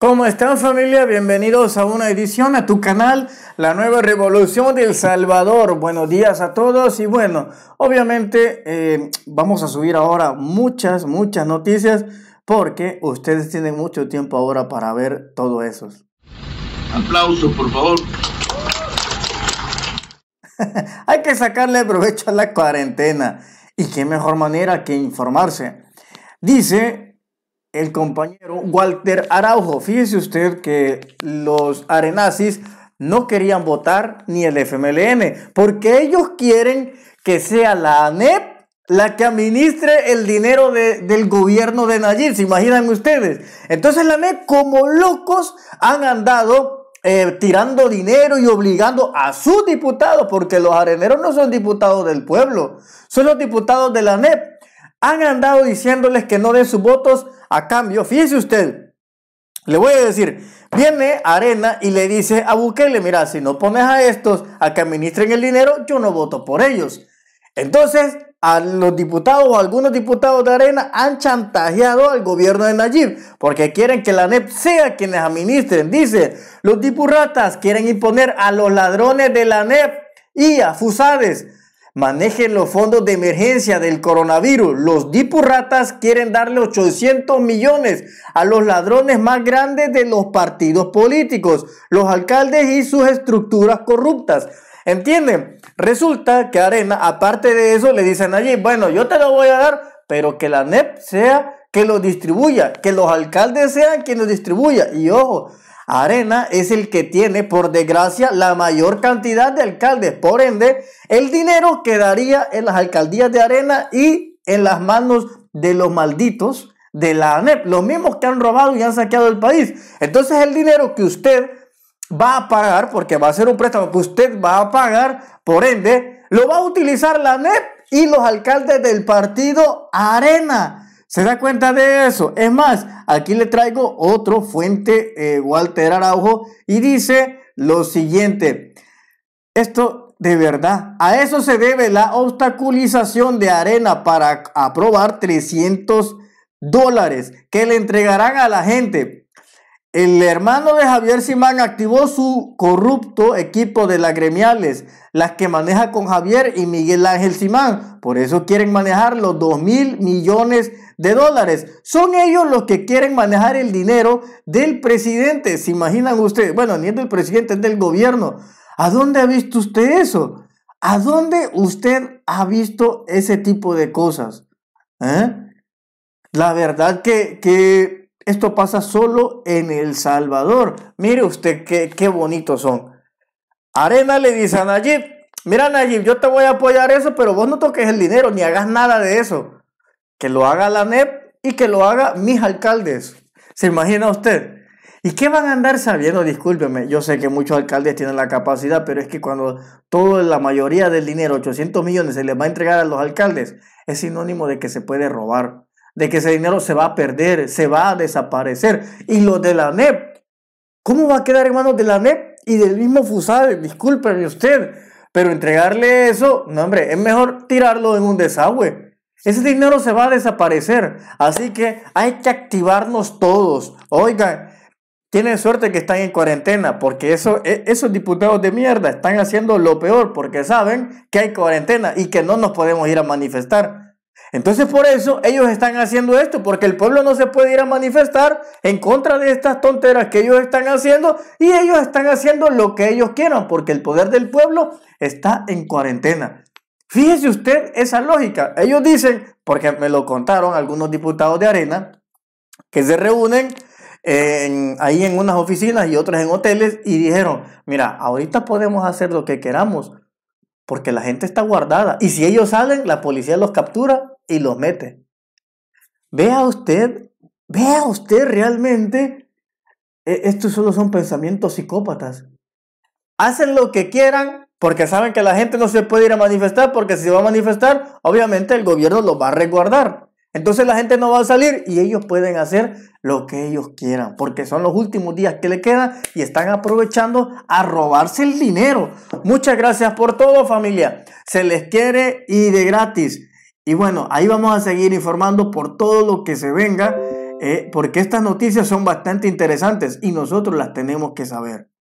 ¿Cómo están familia? Bienvenidos a una edición a tu canal, la nueva revolución del Salvador. Buenos días a todos y bueno, obviamente eh, vamos a subir ahora muchas, muchas noticias porque ustedes tienen mucho tiempo ahora para ver todo eso. Aplausos, por favor. Hay que sacarle provecho a la cuarentena y qué mejor manera que informarse. Dice el compañero Walter Araujo. Fíjese usted que los arenazis no querían votar ni el FMLN, porque ellos quieren que sea la ANEP la que administre el dinero del gobierno de Nayib, se imaginan ustedes. Entonces la ANEP como locos han andado eh, tirando dinero y obligando a sus diputados, porque los areneros no son diputados del pueblo, son los diputados de la ANEP han andado diciéndoles que no den sus votos a cambio. Fíjese usted, le voy a decir, viene Arena y le dice a Bukele, mira, si no pones a estos a que administren el dinero, yo no voto por ellos. Entonces, a los diputados o algunos diputados de Arena han chantajeado al gobierno de Nayib porque quieren que la NEP sea quienes administren. Dice, los dipurratas quieren imponer a los ladrones de la NEP y a Fusades Manejen los fondos de emergencia del coronavirus. Los dipurratas quieren darle 800 millones a los ladrones más grandes de los partidos políticos, los alcaldes y sus estructuras corruptas. ¿Entienden? Resulta que Arena, aparte de eso, le dicen allí, bueno, yo te lo voy a dar, pero que la NEP sea que lo distribuya, que los alcaldes sean quien lo distribuya. Y ojo, Arena es el que tiene, por desgracia, la mayor cantidad de alcaldes. Por ende, el dinero quedaría en las alcaldías de Arena y en las manos de los malditos de la ANEP, los mismos que han robado y han saqueado el país. Entonces el dinero que usted va a pagar, porque va a ser un préstamo que usted va a pagar, por ende, lo va a utilizar la ANEP y los alcaldes del partido Arena. ¿Se da cuenta de eso? Es más, aquí le traigo otro fuente, eh, Walter Araujo, y dice lo siguiente. Esto de verdad, a eso se debe la obstaculización de arena para aprobar 300 dólares que le entregarán a la gente. El hermano de Javier Simán activó su corrupto equipo de las gremiales, las que maneja con Javier y Miguel Ángel Simán. Por eso quieren manejar los 2 mil millones de dólares. Son ellos los que quieren manejar el dinero del presidente. ¿Se imaginan ustedes? Bueno, ni es del presidente, es del gobierno. ¿A dónde ha visto usted eso? ¿A dónde usted ha visto ese tipo de cosas? ¿Eh? La verdad que, que esto pasa solo en El Salvador. Mire usted qué, bonitos son. Arena le dice a Nayib, mira Nayib, yo te voy a apoyar eso, pero vos no toques el dinero ni hagas nada de eso. Que lo haga la NEP y que lo haga mis alcaldes. ¿Se imagina usted? ¿Y qué van a andar sabiendo? Discúlpeme, yo sé que muchos alcaldes tienen la capacidad, pero es que cuando toda la mayoría del dinero, 800 millones, se les va a entregar a los alcaldes, es sinónimo de que se puede robar de que ese dinero se va a perder, se va a desaparecer. Y lo de la NEP, ¿cómo va a quedar en manos de la NEP y del mismo FUSADE? Discúlpeme usted, pero entregarle eso, no hombre, es mejor tirarlo en un desagüe. Ese dinero se va a desaparecer, así que hay que activarnos todos. Oigan, tienen suerte que están en cuarentena, porque eso, e, esos diputados de mierda están haciendo lo peor, porque saben que hay cuarentena y que no nos podemos ir a manifestar. Entonces por eso ellos están haciendo esto, porque el pueblo no se puede ir a manifestar en contra de estas tonteras que ellos están haciendo y ellos están haciendo lo que ellos quieran, porque el poder del pueblo está en cuarentena. Fíjese usted esa lógica. Ellos dicen, porque me lo contaron algunos diputados de Arena, que se reúnen ahí en unas oficinas y otras en hoteles y dijeron, mira, ahorita podemos hacer lo que queramos, porque la gente está guardada. Y si ellos salen, la policía los captura y los mete. Vea usted, vea usted realmente, e, estos solo son pensamientos psicópatas. Hacen lo que quieran porque saben que la gente no se puede ir a manifestar porque si se va a manifestar, obviamente el gobierno lo va a resguardar. Entonces la gente no va a salir y ellos pueden hacer lo que ellos quieran, porque son los últimos días que le quedan y están aprovechando a robarse el dinero. Muchas gracias por todo familia. Se les quiere y de gratis. Y bueno, ahí vamos a seguir informando por todo lo que se venga, eh, porque estas noticias son bastante interesantes y nosotros las tenemos que saber.